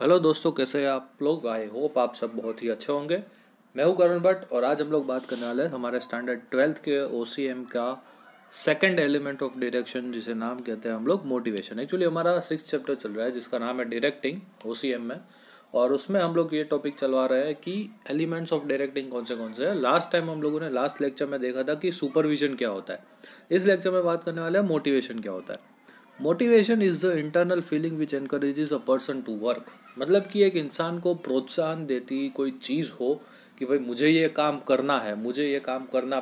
hello दोस्तों कैसे आप लोग आई होप आप सब बहुत ही अच्छे होंगे मैं हूं करण भट्ट और आज हम लोग बात करने वाले हैं हमारे स्टैंडर्ड ट्वेल्थ के ओ का सेकेंड एलिमेंट ऑफ डायरेक्शन जिसे नाम कहते हैं हम लोग मोटिवेशन एक्चुअली हमारा सिक्स चैप्टर चल रहा है जिसका नाम है डायरेक्टिंग ओ में और उसमें हम लोग ये टॉपिक चलवा रहे हैं कि एलिमेंट्स ऑफ डायरेक्टिंग कौन से कौन से हैं लास्ट टाइम हम लोगों ने लास्ट लेक्चर में देखा था कि सुपरविजन क्या होता है इस लेक्चर में बात करने वाले हैं मोटिवेशन क्या होता है motivation is the internal feeling which encourage a person to work मतलब कि एक इंसान को प्रोत्साहन देती कोई चीज़ हो कि भाई मुझे ये काम करना है मुझे ये काम करना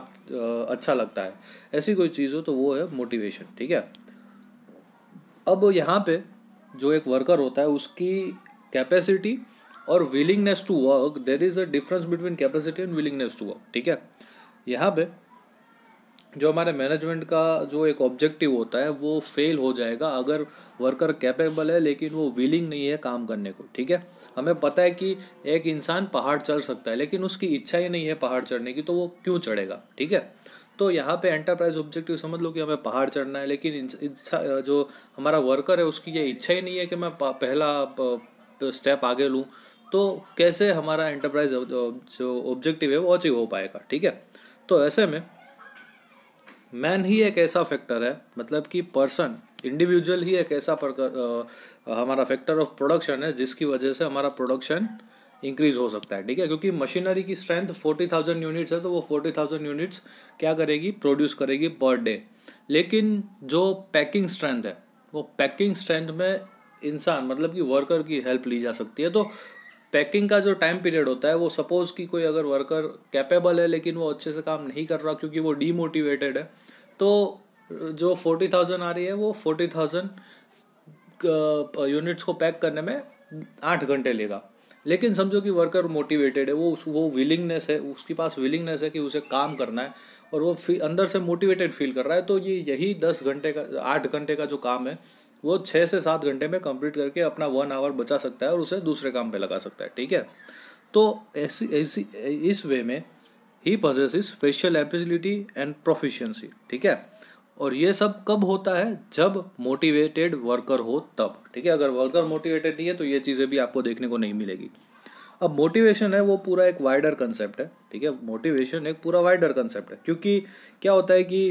अच्छा लगता है ऐसी कोई चीज़ हो तो वो है मोटिवेशन ठीक है अब यहाँ पे जो एक वर्कर होता है उसकी कैपेसिटी और willingness to work there is a difference between capacity and willingness to work ठीक है यहाँ पे जो हमारे मैनेजमेंट का जो एक ऑब्जेक्टिव होता है वो फेल हो जाएगा अगर वर्कर कैपेबल है लेकिन वो विलिंग नहीं है काम करने को ठीक है हमें पता है कि एक इंसान पहाड़ चढ़ सकता है लेकिन उसकी इच्छा ही नहीं है पहाड़ चढ़ने की तो वो क्यों चढ़ेगा ठीक है तो यहाँ पे एंटरप्राइज ऑब्जेक्टिव समझ लो कि हमें पहाड़ चढ़ना है लेकिन इच्छा जो हमारा वर्कर है उसकी ये इच्छा ही नहीं है कि मैं पहला स्टेप आगे लूँ तो कैसे हमारा एंटरप्राइज जो ऑब्जेक्टिव है वो अचीव हो पाएगा ठीक है तो ऐसे में मैन ही एक ऐसा फैक्टर है मतलब कि पर्सन इंडिविजुअल ही एक ऐसा हमारा फैक्टर ऑफ प्रोडक्शन है जिसकी वजह से हमारा प्रोडक्शन इंक्रीज हो सकता है ठीक है क्योंकि मशीनरी की स्ट्रेंथ फोर्टी थाउजेंड यूनिट्स है तो वो फोर्टी थाउजेंड यूनिट्स क्या करेगी प्रोड्यूस करेगी पर डे लेकिन जो पैकिंग स्ट्रेंथ है वो पैकिंग स्ट्रेंथ में इंसान मतलब कि वर्कर की हेल्प ली जा सकती है तो पैकिंग का जो टाइम पीरियड होता है वो सपोज़ कि कोई अगर वर्कर कैपेबल है लेकिन वो अच्छे से काम नहीं कर रहा क्योंकि वो डीमोटिवेटेड है तो जो फोर्टी थाउजेंड आ रही है वो फोर्टी थाउजेंड यूनिट्स को पैक करने में आठ घंटे लेगा लेकिन समझो कि वर्कर मोटिवेटेड है वो उस वो विलिंगनेस है उसके पास विलिंगनेस है कि उसे काम करना है और वो अंदर से मोटिवेटेड फील कर रहा है तो ये यही दस घंटे का आठ घंटे का जो काम है वो छः से सात घंटे में कंप्लीट करके अपना वन आवर बचा सकता है और उसे दूसरे काम पे लगा सकता है ठीक है तो ऐसी ऐसी इस वे में ही possesses special ability and proficiency ठीक है और ये सब कब होता है जब मोटिवेटेड वर्कर हो तब ठीक है अगर वर्कर मोटिवेटेड नहीं है तो ये चीज़ें भी आपको देखने को नहीं मिलेगी अब मोटिवेशन है वो पूरा एक वाइडर कंसेप्ट है ठीक है मोटिवेशन एक पूरा वाइडर कंसेप्ट है क्योंकि क्या होता है कि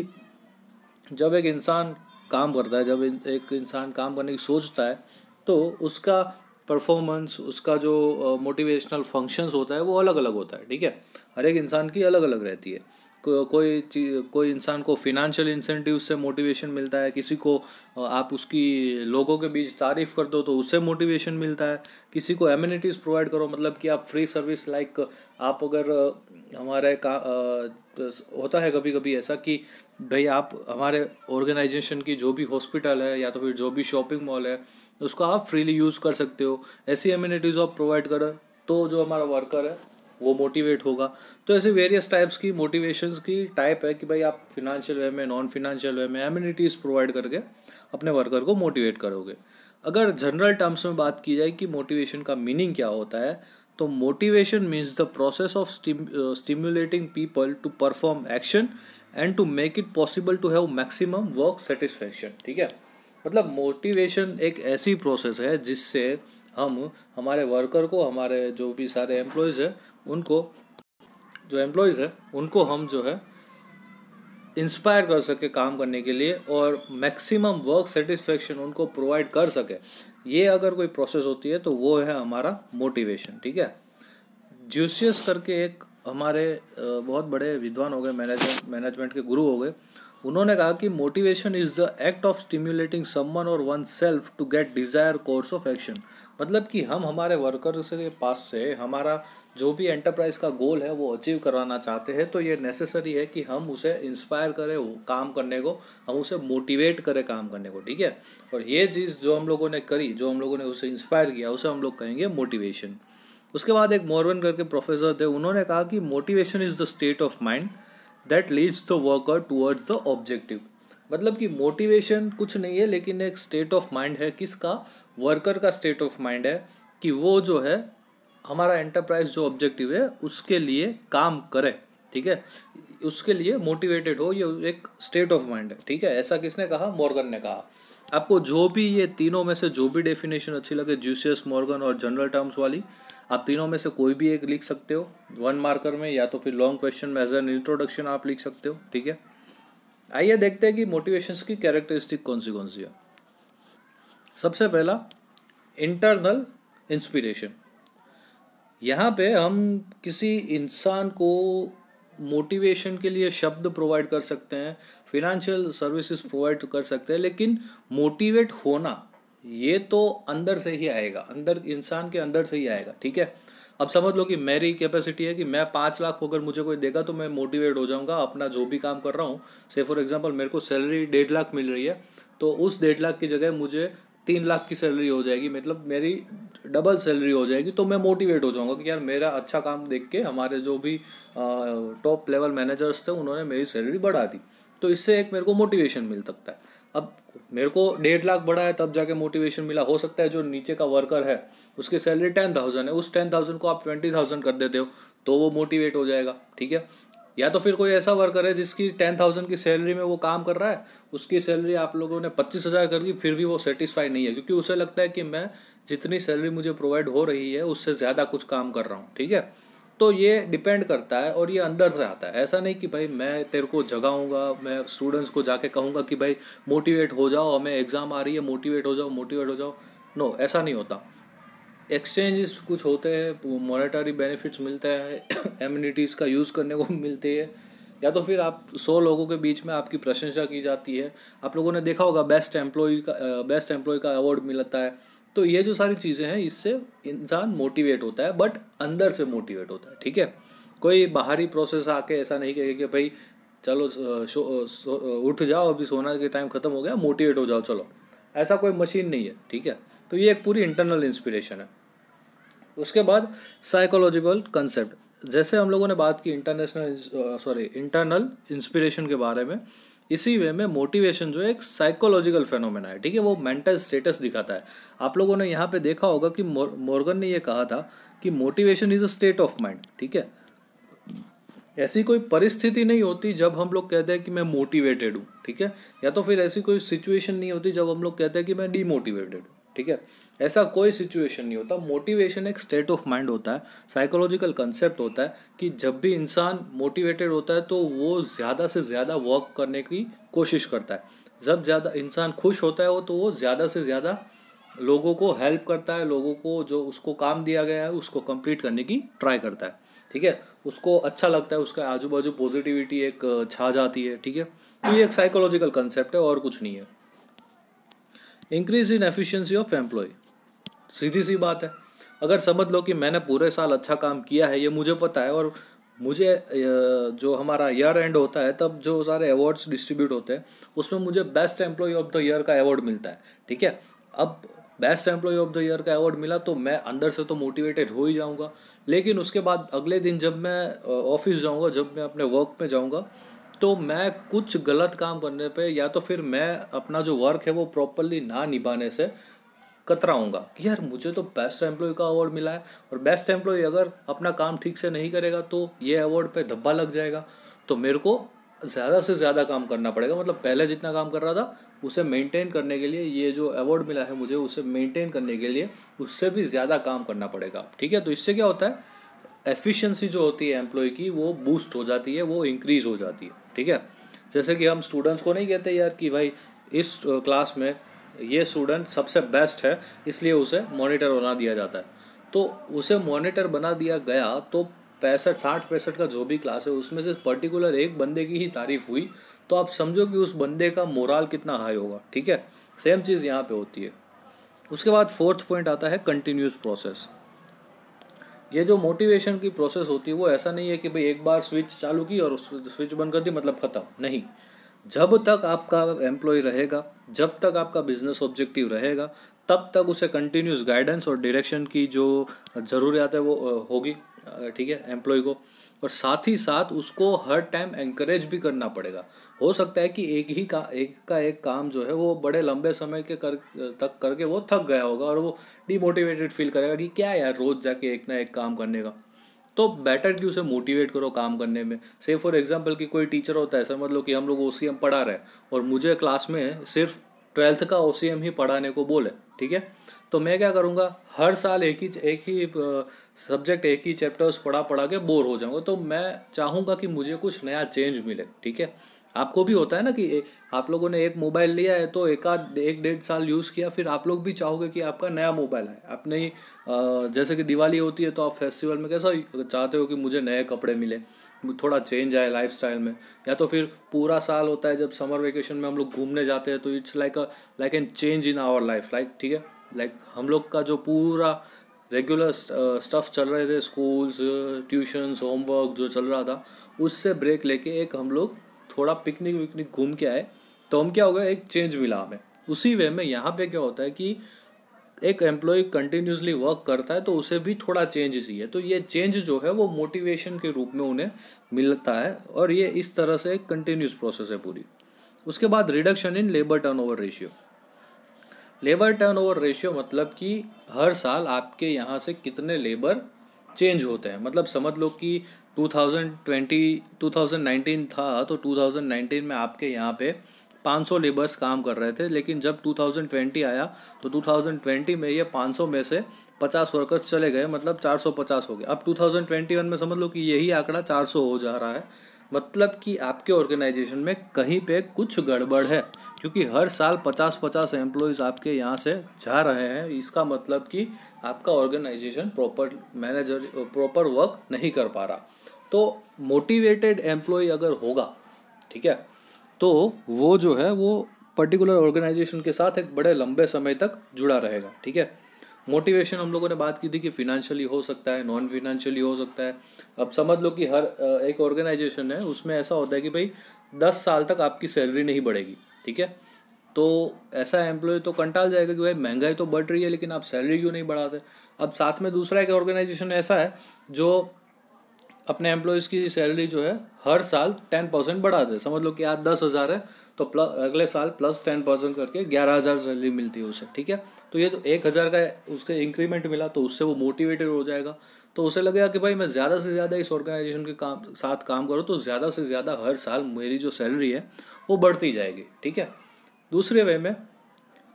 जब एक इंसान काम करता है जब एक इंसान काम करने की सोचता है तो उसका परफॉर्मेंस उसका जो मोटिवेशनल फंक्शंस होता है वो अलग अलग होता है ठीक है हर एक इंसान की अलग अलग रहती है को, कोई कोई इंसान को फिनंशियल इंसेंटिव से मोटिवेशन मिलता है किसी को आप उसकी लोगों के बीच तारीफ़ कर दो तो उससे मोटिवेशन मिलता है किसी को एम्यूनिटीज़ प्रोवाइड करो मतलब कि आप फ्री सर्विस लाइक आप अगर हमारे का होता है कभी कभी ऐसा कि भाई आप हमारे ऑर्गेनाइजेशन की जो भी हॉस्पिटल है या तो फिर जो भी शॉपिंग मॉल है उसको आप फ्रीली यूज़ कर सकते हो ऐसी एम्यूनिटीज़ आप प्रोवाइड करें तो जो हमारा वर्कर है वो मोटिवेट होगा तो ऐसे वेरियस टाइप्स की मोटिवेशंस की टाइप है कि भाई आप फिनेंशियल वे में नॉन फिनेंशियल वे में एम्यूनिटीज़ प्रोवाइड करके अपने वर्कर को मोटिवेट करोगे अगर जनरल टर्म्स में बात की जाए कि मोटिवेशन का मीनिंग क्या होता है तो motivation means the process of stimulating people to perform action and to make it possible to have maximum work satisfaction ठीक है मतलब मोटिवेशन एक ऐसी प्रोसेस है जिससे हम हमारे वर्कर को हमारे जो भी सारे एम्प्लॉयज़ हैं उनको जो एम्प्लॉयज़ हैं उनको हम जो है इंस्पायर कर सके काम करने के लिए और मैक्सिमम वर्क सेटिस्फैक्शन उनको प्रोवाइड कर सके ये अगर कोई प्रोसेस होती है तो वो है हमारा मोटिवेशन ठीक है ज्यूसियस करके एक हमारे बहुत बड़े विद्वान हो गए मैनेजमेंट मैनेजमेंट के गुरु हो गए उन्होंने कहा कि motivation is the act of stimulating someone or oneself to get desire course of action मतलब कि हम हमारे वर्कर्स के पास से हमारा जो भी एंटरप्राइज का गोल है वो अचीव कराना चाहते हैं तो ये नेसेसरी है कि हम उसे इंस्पायर करें काम करने को हम उसे मोटिवेट करें काम करने को ठीक है और ये चीज़ जो हम लोगों ने करी जो हम लोगों ने उसे इंस्पायर किया उसे हम लोग कहेंगे मोटिवेशन उसके बाद एक मोरवन करके प्रोफेसर थे उन्होंने कहा कि motivation is the state of mind that leads the worker toward the objective मतलब कि मोटिवेशन कुछ नहीं है लेकिन एक स्टेट ऑफ माइंड है किसका वर्कर का स्टेट ऑफ माइंड है कि वो जो है हमारा एंटरप्राइज जो ऑब्जेक्टिव है उसके लिए काम करे ठीक है उसके लिए मोटिवेटेड हो ये एक स्टेट ऑफ माइंड है ठीक है ऐसा किसने कहा मॉर्गन ने कहा आपको जो भी ये तीनों में से जो भी डेफिनेशन अच्छी लगे जूसियस मॉर्गन और जनरल टर्म्स वाली आप तीनों में से कोई भी एक लिख सकते हो वन मार्कर में या तो फिर लॉन्ग क्वेश्चन में एज एन इंट्रोडक्शन आप लिख सकते हो ठीक है आइए देखते हैं कि मोटिवेशंस की कैरेक्टरिस्टिक कौन सी कौन सी है सबसे पहला इंटरनल इंस्पिरेशन यहाँ पे हम किसी इंसान को मोटिवेशन के लिए शब्द प्रोवाइड कर सकते हैं फिनेंशियल सर्विसेज प्रोवाइड कर सकते हैं लेकिन मोटिवेट होना ये तो अंदर से ही आएगा अंदर इंसान के अंदर से ही आएगा ठीक है अब समझ लो कि मेरी कैपेसिटी है कि मैं पाँच लाख को अगर मुझे कोई देगा तो मैं मोटिवेट हो जाऊंगा अपना जो भी काम कर रहा हूँ से फॉर एग्जाम्पल मेरे को सैलरी डेढ़ लाख मिल रही है तो उस डेढ़ लाख की जगह मुझे तीन लाख की सैलरी हो जाएगी मतलब मेरी डबल सैलरी हो जाएगी तो मैं मोटिवेट हो जाऊंगा कि यार मेरा अच्छा काम देख के हमारे जो भी टॉप लेवल मैनेजर्स थे उन्होंने मेरी सैलरी बढ़ा दी तो इससे एक मेरे को मोटिवेशन मिल सकता है अब मेरे को डेढ़ लाख बढ़ा है तब जाके मोटिवेशन मिला हो सकता है जो नीचे का वर्कर है उसकी सैलरी टेन थाउजेंड है उस टेन थाउजेंड को आप ट्वेंटी थाउजेंड कर देते हो तो वो मोटिवेट हो जाएगा ठीक है या तो फिर कोई ऐसा वर्कर है जिसकी टेन थाउजेंड की सैलरी में वो काम कर रहा है उसकी सैलरी आप लोगों ने पच्चीस हज़ार कर दी फिर भी वो सेटिस्फाई नहीं है क्योंकि उसे लगता है कि मैं जितनी सैलरी मुझे प्रोवाइड हो रही है उससे ज़्यादा कुछ काम कर रहा हूँ ठीक है तो ये डिपेंड करता है और ये अंदर से आता है ऐसा नहीं कि भाई मैं तेरे को जगाऊंगा मैं स्टूडेंट्स को जाके कहूँगा कि भाई मोटिवेट हो जाओ हमें एग्ज़ाम आ रही है मोटिवेट हो जाओ मोटिवेट हो जाओ नो ऐसा नहीं होता एक्सचेंजेस कुछ होते हैं मोनिटरी बेनिफिट्स मिलते हैं एम्यूनिटीज़ का यूज़ करने को मिलती है या तो फिर आप सौ लोगों के बीच में आपकी प्रशंसा की जाती है आप लोगों ने देखा होगा बेस्ट एम्प्लॉय का बेस्ट एम्प्लॉय का अवार्ड मिलता है तो ये जो सारी चीज़ें हैं इससे इंसान मोटिवेट होता है बट अंदर से मोटिवेट होता है ठीक है कोई बाहरी प्रोसेस आके ऐसा नहीं कहे कि भाई चलो शो, शो, उठ जाओ अभी सोना के टाइम ख़त्म हो गया मोटिवेट हो जाओ चलो ऐसा कोई मशीन नहीं है ठीक है तो ये एक पूरी इंटरनल इंस्पिरेशन है उसके बाद साइकोलॉजिकल कंसेप्ट जैसे हम लोगों ने बात की इंटरनेशनल सॉरी इंटरनल इंस्पिरेशन के बारे में इसी वे में मोटिवेशन जो एक साइकोलॉजिकल फेनोमेना है ठीक है वो मेंटल स्टेटस दिखाता है आप लोगों ने यहाँ पे देखा होगा कि मॉर्गन ने ये कहा था कि motivation is a state of mind ठीक है ऐसी कोई परिस्थिति नहीं होती जब हम लोग कहते हैं कि मैं मोटिवेटेड हूँ ठीक है या तो फिर ऐसी कोई सिचुएशन नहीं होती जब हम लोग कहते हैं कि मैं डीमोटिवेटेड हूँ ठीक है ऐसा कोई सिचुएशन नहीं होता मोटिवेशन एक स्टेट ऑफ माइंड होता है साइकोलॉजिकल कंसेप्ट होता है कि जब भी इंसान मोटिवेटेड होता है तो वो ज़्यादा से ज़्यादा वर्क करने की कोशिश करता है जब ज़्यादा इंसान खुश होता है वो तो वो ज़्यादा से ज़्यादा लोगों को हेल्प करता है लोगों को जो उसको काम दिया गया है उसको कंप्लीट करने की ट्राई करता है ठीक है उसको अच्छा लगता है उसका आजू बाजू पॉजिटिविटी एक छा जाती है ठीक है तो ये एक साइकोलॉजिकल कंसेप्ट है और कुछ नहीं है increase in efficiency of employee सीधी सी बात है अगर समझ लो कि मैंने पूरे साल अच्छा काम किया है ये मुझे पता है और मुझे जो हमारा ईयर एंड होता है तब जो सारे अवार्ड्स डिस्ट्रीब्यूट होते हैं उसमें मुझे best employee of the year का अवार्ड मिलता है ठीक है अब best employee of the year का अवार्ड मिला तो मैं अंदर से तो मोटिवेटेड हो ही जाऊँगा लेकिन उसके बाद अगले दिन जब मैं ऑफिस जाऊँगा जब मैं अपने वर्क में जाऊँगा तो मैं कुछ गलत काम करने पे या तो फिर मैं अपना जो वर्क है वो प्रॉपरली ना निभाने से कतराऊंगा यार मुझे तो बेस्ट एम्प्लॉय का अवार्ड मिला है और बेस्ट एम्प्लॉय अगर अपना काम ठीक से नहीं करेगा तो ये अवार्ड पे धब्बा लग जाएगा तो मेरे को ज़्यादा से ज़्यादा काम करना पड़ेगा मतलब पहले जितना काम कर रहा था उसे मेंटेन करने के लिए ये जो अवार्ड मिला है मुझे उसे मेंटेन करने के लिए उससे भी ज़्यादा काम करना पड़ेगा ठीक है तो इससे क्या होता है एफिशिएंसी जो होती है एम्प्लॉय की वो बूस्ट हो जाती है वो इंक्रीज़ हो जाती है ठीक है जैसे कि हम स्टूडेंट्स को नहीं कहते यार कि भाई इस क्लास में ये स्टूडेंट सबसे बेस्ट है इसलिए उसे मॉनिटर बना दिया जाता है तो उसे मॉनिटर बना दिया गया तो पैंसठ साठ पैंसठ का जो भी क्लास है उसमें से पर्टिकुलर एक बंदे की ही तारीफ हुई तो आप समझो कि उस बंदे का मोरल कितना हाई होगा ठीक है सेम चीज़ यहाँ पे होती है उसके बाद फोर्थ पॉइंट आता है कंटिन्यूस प्रोसेस ये जो मोटिवेशन की प्रोसेस होती है वो ऐसा नहीं है कि भाई एक बार स्विच चालू की और स्विच बंद कर दी मतलब ख़त्म नहीं जब तक आपका एम्प्लॉय रहेगा जब तक आपका बिजनेस ऑब्जेक्टिव रहेगा तब तक उसे कंटिन्यूस गाइडेंस और डायरेक्शन की जो ज़रूरियात है वो होगी ठीक है एम्प्लॉय को और साथ ही साथ उसको हर टाइम एंकरेज भी करना पड़ेगा हो सकता है कि एक ही का एक का एक काम जो है वो बड़े लंबे समय के कर तक करके वो थक गया होगा और वो डिमोटिवेटेड फील करेगा कि क्या यार रोज़ जाके एक ना एक काम करने का तो बेटर कि उसे मोटिवेट करो काम करने में से फॉर एग्जाम्पल कि कोई टीचर होता है समझ लो कि हम लोग ओ सी एम पढ़ा रहे हैं और मुझे क्लास में सिर्फ ट्वेल्थ का ओ सी एम ही पढ़ाने को बोले ठीक है तो मैं क्या करूँगा हर साल एक ही एक ही सब्जेक्ट एक ही चैप्टर्स पढ़ा पढ़ा के बोर हो जाऊँगा तो मैं चाहूँगा कि मुझे कुछ नया चेंज मिले ठीक है आपको भी होता है ना कि ए, आप लोगों ने एक मोबाइल लिया है तो एक आध एक डेढ़ साल यूज़ किया फिर आप लोग भी चाहोगे कि आपका नया मोबाइल आए अपने जैसे कि दिवाली होती है तो आप फेस्टिवल में कैसा चाहते हो कि मुझे नए कपड़े मिले थोड़ा चेंज आए लाइफ में या तो फिर पूरा साल होता है जब समर वेकेशन में हम लोग घूमने जाते हैं तो it's like a like an change in our life like ठीक है लाइक हम लोग का जो पूरा रेगुलर स्टफ चल रहे थे स्कूल्स ट्यूशन्स होमवर्क जो चल रहा था उससे ब्रेक लेके एक हम लोग थोड़ा पिकनिक विकनिक घूम के आए तो हम क्या हो गया एक चेंज मिला हमें उसी वे में यहाँ पे क्या होता है कि एक एम्प्लॉय कंटिन्यूसली वर्क करता है तो उसे भी थोड़ा चेंज चाहिए तो ये चेंज जो है वो मोटिवेशन के रूप में उन्हें मिलता है और ये इस तरह से एक कंटिन्यूस प्रोसेस है पूरी उसके बाद reduction in labour turnover ratio labour turnover ratio मतलब कि हर साल आपके यहाँ से कितने लेबर चेंज होते हैं मतलब समझ लो कि 2020 2019 था तो 2019 में आपके यहाँ पे 500 लेबर्स काम कर रहे थे लेकिन जब 2020 आया तो 2020 में ये 500 में से 50 वर्कर्स चले गए मतलब 450 हो गए अब 2021 में समझ लो कि यही आंकड़ा 400 हो जा रहा है मतलब कि आपके ऑर्गेनाइजेशन में कहीं पे कुछ गड़बड़ है क्योंकि हर साल 50 पचास एम्प्लॉयज़ आपके यहाँ से जा रहे हैं इसका मतलब कि आपका organisation proper manager proper work नहीं कर पा रहा तो मोटिवेटेड एम्प्लॉय अगर होगा ठीक है तो वो जो है वो पर्टिकुलर ऑर्गेनाइजेशन के साथ एक बड़े लंबे समय तक जुड़ा रहेगा ठीक है मोटिवेशन हम लोगों ने बात की थी कि फिनेंशियली हो सकता है नॉन फिनेंशियली हो सकता है अब समझ लो कि हर एक ऑर्गेनाइजेशन है उसमें ऐसा होता है कि भाई दस साल तक आपकी सैलरी नहीं बढ़ेगी ठीक है तो ऐसा एम्प्लॉय तो कंटाल जाएगा कि भाई महंगाई तो बढ़ रही है लेकिन आप सैलरी क्यों नहीं बढ़ाते अब साथ में दूसरा एक ऑर्गेनाइजेशन ऐसा है जो अपने एम्प्लॉयज़ की सैलरी जो है हर साल टेन परसेंट बढ़ा दे समझ लो कि आज दस हज़ार है तो प्लस अगले साल प्लस टेन परसेंट करके ग्यारह हज़ार सैलरी मिलती है उसे ठीक है तो ये जो एक हज़ार का उसके इंक्रीमेंट मिला तो उससे वो मोटिवेटेड हो जाएगा तो उसे लगेगा कि भाई मैं ज़्यादा से ज़्यादा इस ऑर्गेनाइजेशन के काम साथ काम करूँ तो ज़्यादा से ज़्यादा हर साल मेरी जो सैलरी है वो बढ़ती जाएगी ठीक है दूसरे वे में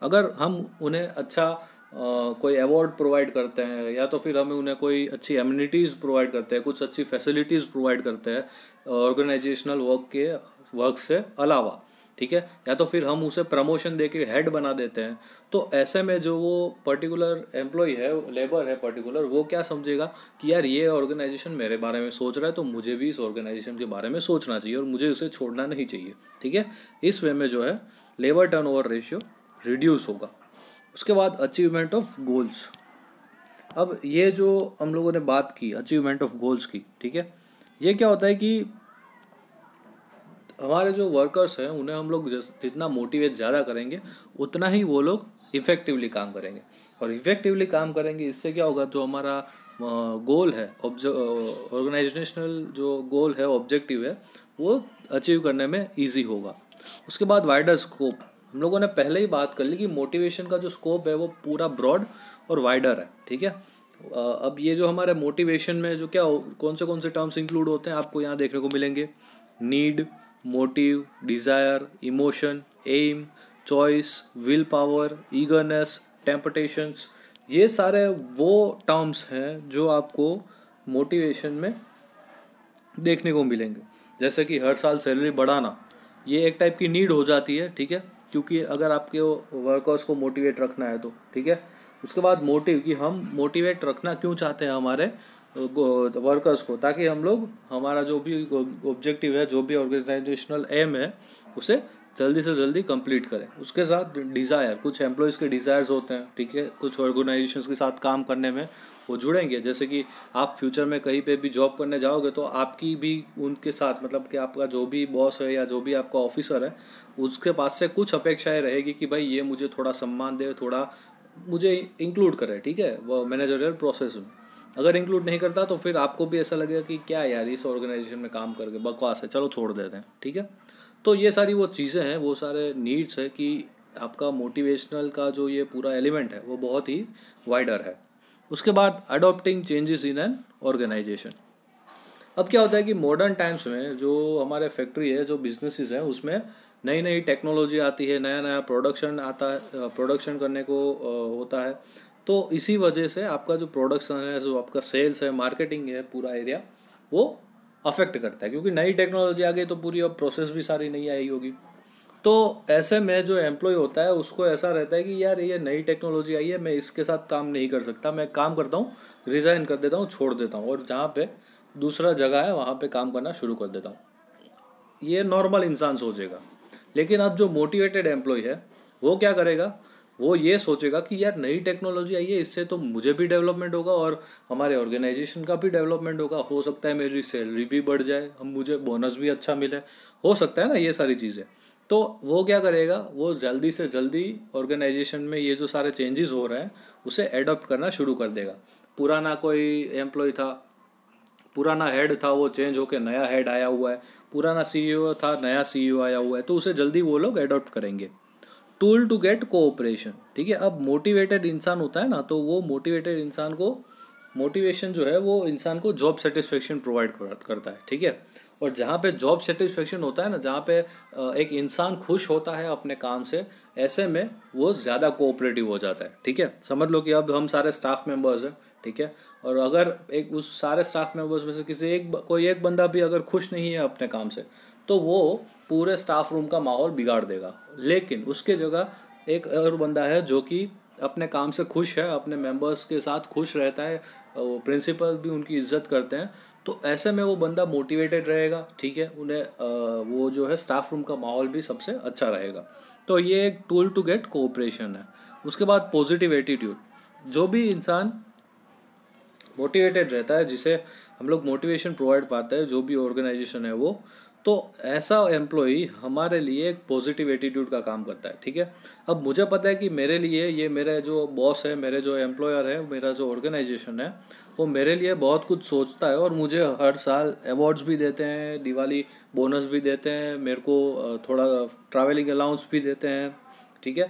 अगर हम उन्हें अच्छा कोई अवार्ड प्रोवाइड करते हैं या तो फिर हमें उन्हें कोई अच्छी एम्यूनिटीज़ प्रोवाइड करते हैं कुछ अच्छी फैसिलिटीज़ प्रोवाइड करते हैं ऑर्गेनाइजेशनल वर्क के वर्क से अलावा ठीक है या तो फिर हम उसे प्रमोशन दे के हेड बना देते हैं तो ऐसे में जो वो पर्टिकुलर एम्प्लॉय है लेबर है पर्टिकुलर वो क्या समझेगा कि यार ये ऑर्गेनाइजेशन मेरे बारे में सोच रहा है तो मुझे भी इस ऑर्गेनाइजेशन के बारे में सोचना चाहिए और मुझे उसे छोड़ना नहीं चाहिए ठीक है इस वे में जो है labour turnover ratio reduce होगा उसके बाद अचीवमेंट ऑफ गोल्स अब ये जो हम लोगों ने बात की अचीवमेंट ऑफ गोल्स की ठीक है ये क्या होता है कि हमारे जो वर्कर्स हैं उन्हें हम लोग जितना मोटिवेट ज़्यादा करेंगे उतना ही वो लोग इफ़ेक्टिवली काम करेंगे और इफ़ेक्टिवली काम करेंगे इससे क्या होगा जो हमारा गोल है ऑर्गेनाइजेशनल जो गोल है ऑब्जेक्टिव है वो अचीव करने में ईजी होगा उसके बाद वाइडर स्कोप हम लोगों ने पहले ही बात कर ली कि मोटिवेशन का जो स्कोप है वो पूरा ब्रॉड और वाइडर है ठीक है अब ये जो हमारे मोटिवेशन में जो क्या कौन से कौन से टर्म्स इंक्लूड होते हैं आपको यहाँ देखने को मिलेंगे need motive desire emotion aim choice willpower eagerness temptations ये सारे वो टर्म्स हैं जो आपको मोटिवेशन में देखने को मिलेंगे जैसे कि हर साल सैलरी बढ़ाना ये एक टाइप की नीड हो जाती है ठीक है क्योंकि अगर आपके वर्कर्स को मोटिवेट रखना है तो ठीक है उसके बाद मोटिव कि हम मोटिवेट रखना क्यों चाहते हैं हमारे वर्कर्स को ताकि हम लोग हमारा जो भी ऑब्जेक्टिव है जो भी ऑर्गेनाइजेशनल एम है उसे जल्दी से जल्दी कंप्लीट करें उसके साथ डिज़ायर कुछ एम्प्लॉयज़ के डिज़ायर्स होते हैं ठीक है कुछ ऑर्गेनाइजेशन के साथ काम करने में वो जुड़ेंगे जैसे कि आप फ्यूचर में कहीं पे भी जॉब करने जाओगे तो आपकी भी उनके साथ मतलब कि आपका जो भी बॉस है या जो भी आपका ऑफिसर है उसके पास से कुछ अपेक्षाएं रहेगी कि भाई ये मुझे थोड़ा सम्मान दे थोड़ा मुझे इंक्लूड करे ठीक है वो मैनेजरियल प्रोसेस में अगर इंक्लूड नहीं करता तो फिर आपको भी ऐसा लगेगा कि क्या यार इस ऑर्गेनाइजेशन में काम करके बकवास है चलो छोड़ देते हैं ठीक है तो ये सारी वो चीज़ें हैं वो सारे नीड्स है कि आपका मोटिवेशनल का जो ये पूरा एलिमेंट है वो बहुत ही वाइडर है उसके बाद adopting changes in an organisation अब क्या होता है कि मॉडर्न टाइम्स में जो हमारे फैक्ट्री है जो बिजनेसेस हैं उसमें नई नई टेक्नोलॉजी आती है नया नया प्रोडक्शन आता है प्रोडक्शन करने को होता है तो इसी वजह से आपका जो प्रोडक्शन है जो आपका सेल्स है मार्केटिंग है पूरा एरिया वो अफेक्ट करता है क्योंकि नई टेक्नोलॉजी आ गई तो पूरी अब प्रोसेस भी सारी नहीं आई होगी तो ऐसे में जो एम्प्लॉय होता है उसको ऐसा रहता है कि यार ये नई टेक्नोलॉजी आई है मैं इसके साथ काम नहीं कर सकता मैं काम करता हूँ रिज़ाइन कर देता हूँ छोड़ देता हूँ और जहाँ पे दूसरा जगह है वहाँ पे काम करना शुरू कर देता हूँ ये नॉर्मल इंसान सोचेगा लेकिन अब जो मोटिवेटेड एम्प्लॉय है वो क्या करेगा वो ये सोचेगा कि यार नई टेक्नोलॉजी आई है इससे तो मुझे भी डेवलपमेंट होगा और हमारे ऑर्गेनाइजेशन का भी डेवलपमेंट होगा हो सकता है मेरी सैलरी भी बढ़ जाए हम मुझे बोनस भी अच्छा मिले हो सकता है ना ये सारी चीज़ें तो वो क्या करेगा वो जल्दी से जल्दी ऑर्गेनाइजेशन में ये जो सारे चेंजेस हो रहे हैं उसे एडोप्ट करना शुरू कर देगा पुराना कोई एम्प्लॉय था पुराना हेड था वो चेंज होकर नया हेड आया हुआ है पुराना सीईओ था नया सीईओ आया हुआ है तो उसे जल्दी वो लोग एडोप्ट करेंगे टूल टू गेट कोऑपरेशन ठीक है अब मोटिवेटेड इंसान होता है ना तो वो मोटिवेटेड इंसान को मोटिवेशन जो है वो इंसान को जॉब सेटिस्फेक्शन प्रोवाइड करता है ठीक है और जहाँ पे जॉब सेटिस्फेक्शन होता है ना जहाँ पे एक इंसान खुश होता है अपने काम से ऐसे में वो ज़्यादा कोऑपरेटिव हो जाता है ठीक है समझ लो कि अब हम सारे स्टाफ मेंबर्स हैं ठीक है और अगर एक उस सारे स्टाफ मेंबर्स में से किसी एक कोई एक बंदा भी अगर खुश नहीं है अपने काम से तो वो पूरे स्टाफ रूम का माहौल बिगाड़ देगा लेकिन उसके जगह एक और बंदा है जो कि अपने काम से खुश है अपने मेंबर्स के साथ खुश रहता है प्रिंसिपल भी उनकी इज्जत करते हैं तो ऐसे में वो बंदा मोटिवेटेड रहेगा ठीक है उन्हें वो जो है स्टाफ रूम का माहौल भी सबसे अच्छा रहेगा तो ये एक टूल टू गेट कोऑपरेशन है उसके बाद पॉजिटिव एटीट्यूड जो भी इंसान मोटिवेटेड रहता है जिसे हम लोग मोटिवेशन प्रोवाइड पाते हैं जो भी ऑर्गेनाइजेशन है वो तो ऐसा एम्प्लॉई हमारे लिए एक पॉजिटिव एटीट्यूड का काम करता है ठीक है अब मुझे पता है कि मेरे लिए ये मेरे जो बॉस है मेरे जो एम्प्लॉयर है मेरा जो ऑर्गेनाइजेशन है वो मेरे लिए बहुत कुछ सोचता है और मुझे हर साल अवार्ड्स भी देते हैं दिवाली बोनस भी देते हैं मेरे को थोड़ा ट्रैवलिंग अलाउंस भी देते हैं ठीक है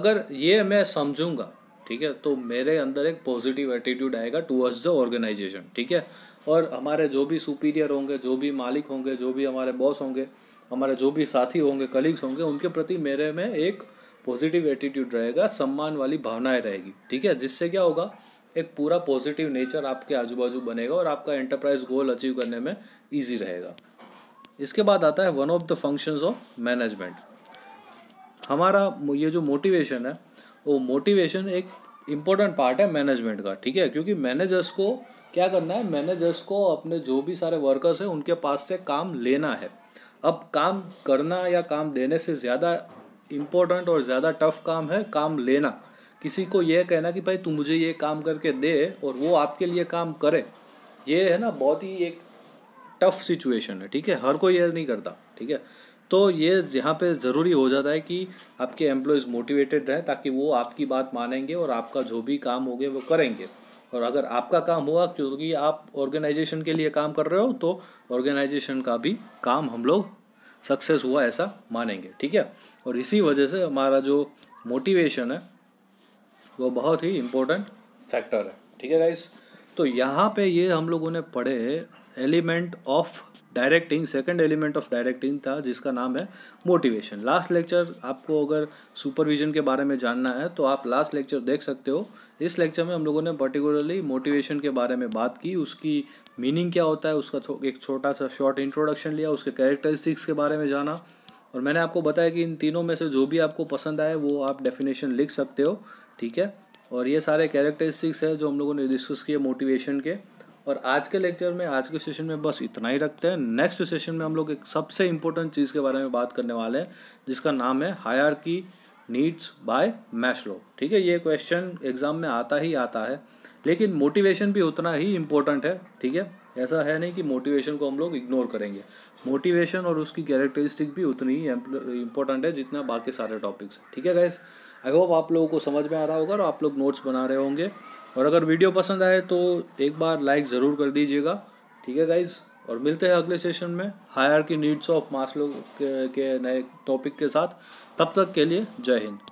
अगर ये मैं समझूंगा ठीक है तो मेरे अंदर एक पॉजिटिव एटीट्यूड आएगा टूअर्ड्स द ऑर्गेनाइजेशन ठीक है और हमारे जो भी सुपीरियर होंगे जो भी मालिक होंगे जो भी हमारे बॉस होंगे हमारे जो भी साथी होंगे कलीग्स होंगे उनके प्रति मेरे में एक पॉजिटिव एटीट्यूड रहेगा सम्मान वाली भावनाएं रहेगी ठीक है जिससे क्या होगा एक पूरा पॉजिटिव नेचर आपके आजू बाजू बनेगा और आपका एंटरप्राइज गोल अचीव करने में ईजी रहेगा इसके बाद आता है one of the functions of management हमारा ये जो मोटिवेशन है वो मोटिवेशन एक इम्पोर्टेंट पार्ट है मैनेजमेंट का ठीक है क्योंकि मैनेजर्स को क्या करना है मैनेजर्स को अपने जो भी सारे वर्कर्स हैं उनके पास से काम लेना है अब काम करना या काम देने से ज़्यादा इम्पोर्टेंट और ज़्यादा टफ काम है काम लेना किसी को यह कहना कि भाई तू मुझे ये काम करके दे और वो आपके लिए काम करे ये है ना बहुत ही एक टफ सिचुएशन है ठीक है हर कोई यह नहीं करता ठीक है तो ये यहाँ पे ज़रूरी हो जाता है कि आपके एम्प्लॉयज़ मोटिवेटेड रहें ताकि वो आपकी बात मानेंगे और आपका जो भी काम होगे वो करेंगे और अगर आपका काम हुआ क्योंकि आप ऑर्गेनाइजेशन के लिए काम कर रहे हो तो ऑर्गेनाइजेशन का भी काम हम लोग सक्सेस हुआ ऐसा मानेंगे ठीक है और इसी वजह से हमारा जो मोटिवेशन है वो बहुत ही इम्पोर्टेंट फैक्टर है ठीक है गाइस तो यहाँ पे ये हम लोगों ने पढ़े element of directing second element of directing था जिसका नाम है मोटिवेशन लास्ट लेक्चर आपको अगर सुपरविजन के बारे में जानना है तो आप लास्ट लेक्चर देख सकते हो इस लेक्चर में हम लोगों ने पर्टिकुलरली मोटिवेशन के बारे में बात की उसकी मीनिंग क्या होता है उसका एक छोटा सा शॉर्ट इंट्रोडक्शन लिया उसके कैरेक्टरिस्टिक्स के बारे में जाना और मैंने आपको बताया कि इन तीनों में से जो भी आपको पसंद आए वो आप डेफिनेशन लिख सकते हो ठीक है और ये सारे कैरेक्टरिस्टिक्स है जो हम लोगों ने डिस्कस किए मोटिवेशन के और आज के लेक्चर में आज के सेशन में बस इतना ही रखते हैं नेक्स्ट सेशन में हम लोग एक सबसे इम्पोर्टेंट चीज़ के बारे में बात करने वाले हैं जिसका नाम है हायर की नीड्स बाय मैशलो ठीक है ये क्वेश्चन एग्जाम में आता ही आता है लेकिन मोटिवेशन भी उतना ही इम्पोर्टेंट है ठीक है ऐसा है नहीं कि मोटिवेशन को हम लोग इग्नोर करेंगे मोटिवेशन और उसकी कैरेक्टरिस्टिक भी उतनी ही इम्पोर्टेंट है जितना बाकी सारे टॉपिक्स ठीक है गैस आई होप आप लोगों को समझ में आ रहा होगा और आप लोग नोट्स बना रहे होंगे और अगर वीडियो पसंद आए तो एक बार लाइक ज़रूर कर दीजिएगा ठीक है गाइज और मिलते हैं अगले सेशन में हायर की नीड्स ऑफ मास्लो के, के नए टॉपिक के साथ तब तक के लिए जय हिंद